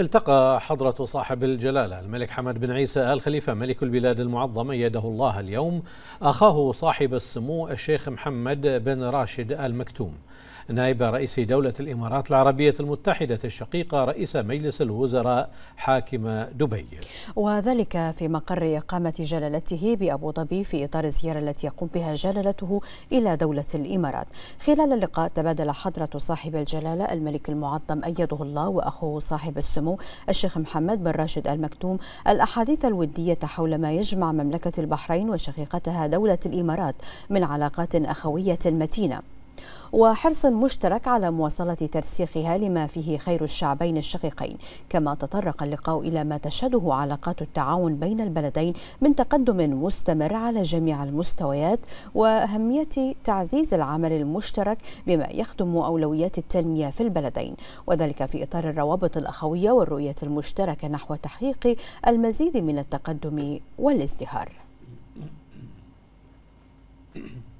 التقى حضرة صاحب الجلالة الملك حمد بن عيسى آل خليفة ملك البلاد المعظم يده الله اليوم أخاه صاحب السمو الشيخ محمد بن راشد آل مكتوم نائب رئيس دولة الإمارات العربية المتحدة الشقيقة رئيس مجلس الوزراء حاكم دبي وذلك في مقر إقامة جلالته بأبو ظبي في إطار الزيارة التي يقوم بها جلالته إلى دولة الإمارات خلال اللقاء تبادل حضرة صاحب الجلالة الملك المعظم أيده الله وأخوه صاحب السمو سمو الشيخ محمد بن راشد المكتوم الأحاديث الودية حول ما يجمع مملكة البحرين وشقيقتها دولة الإمارات من علاقات أخوية متينة وحرص مشترك على مواصلة ترسيخها لما فيه خير الشعبين الشقيقين كما تطرق اللقاء إلى ما تشهده علاقات التعاون بين البلدين من تقدم مستمر على جميع المستويات وأهمية تعزيز العمل المشترك بما يخدم أولويات التنمية في البلدين وذلك في إطار الروابط الأخوية والرؤية المشتركة نحو تحقيق المزيد من التقدم والازدهار.